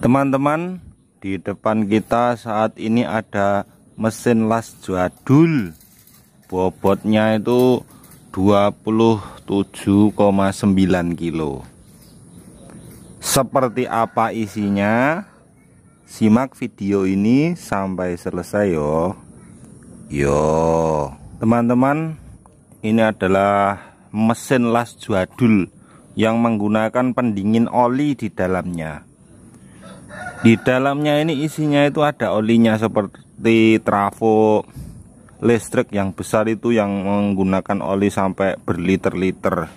Teman-teman, di depan kita saat ini ada mesin las jadul. Bobotnya itu 27,9 kilo. Seperti apa isinya? Simak video ini sampai selesai yo. Yo, teman-teman, ini adalah mesin las jadul yang menggunakan pendingin oli di dalamnya di dalamnya ini isinya itu ada olinya seperti trafo listrik yang besar itu yang menggunakan oli sampai berliter-liter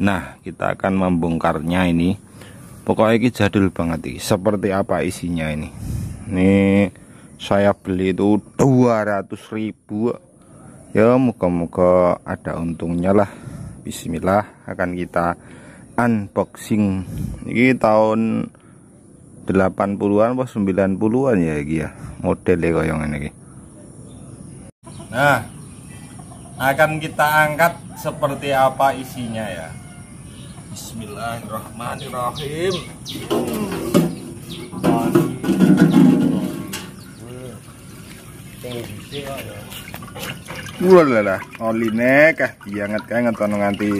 nah kita akan membongkarnya ini pokoknya ini jadul banget ini. seperti apa isinya ini ini saya beli itu 200 ribu ya moga-moga ada untungnya lah bismillah akan kita unboxing ini tahun 80-an apa 90-an ya iki ya. Modele kaya ngene iki. Nah, akan kita angkat seperti apa isinya ya. Bismillahirrahmanirrahim. Ulala, oline kah diangat kae nganti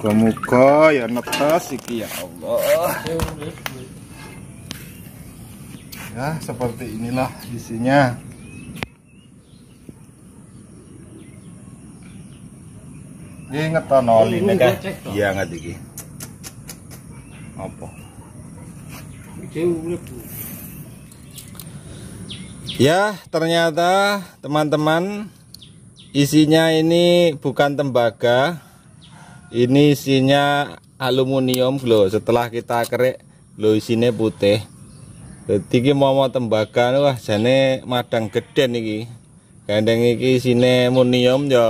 muka-muka ya netes iki ya Allah ya seperti inilah isinya inget oli, ini kan iya nggak iki apa ya ternyata teman-teman isinya ini bukan tembaga ini isinya aluminium loh setelah kita kerik loh isinya putih jadi mau mau tembaga wah jane madang gede nih gandeng ini isinya aluminium ya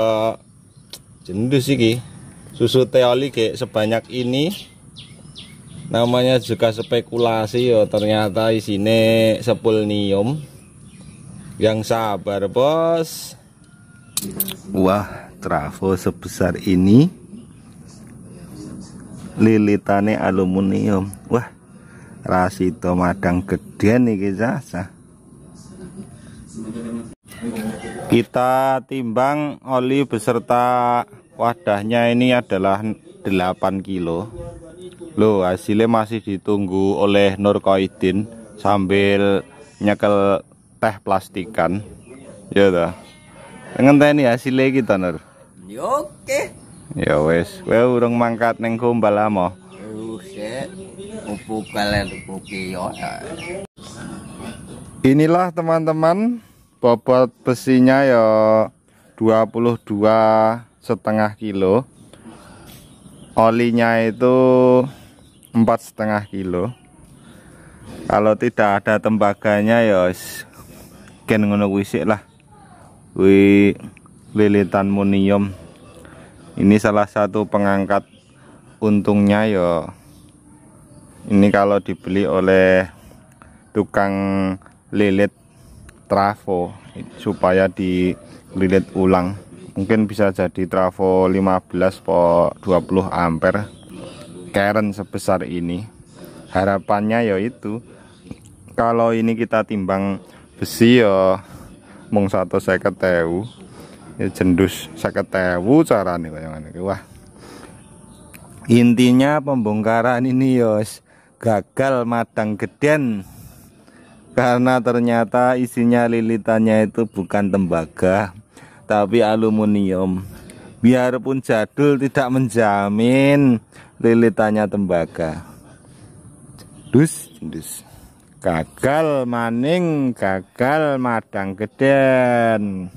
jendus iki susu teoli kayak sebanyak ini namanya juga spekulasi ya ternyata isinya sepulnium yang sabar bos wah trafo sebesar ini lilitane aluminium wah rasito madang gede nih sasa kita timbang oli beserta wadahnya ini adalah 8 kilo loh hasilnya masih ditunggu oleh Nur Koidin sambil nyekel teh plastikan iya ya udah teh nih hasilnya kita Nur oke Ya wes, kowe urung mangkat ning gombal amo. Ya. Inilah teman-teman bobot besinya ya 22 setengah kilo olinya itu empat setengah kilo kalau tidak ada tembaganya ya ken ngono wisik lah wi lilitan monium ini salah satu pengangkat untungnya ya ini kalau dibeli oleh tukang lilit trafo supaya dililit ulang mungkin bisa jadi trafo 15 po 20 ampere keren sebesar ini harapannya yaitu kalau ini kita timbang besi ya mong satu saya ketemu ya jendus seketewu nih kayak ngene wah intinya pembongkaran ini yos gagal madang geden karena ternyata isinya lilitannya itu bukan tembaga tapi aluminium biarpun jadul tidak menjamin lilitannya tembaga dus dus gagal maning gagal madang geden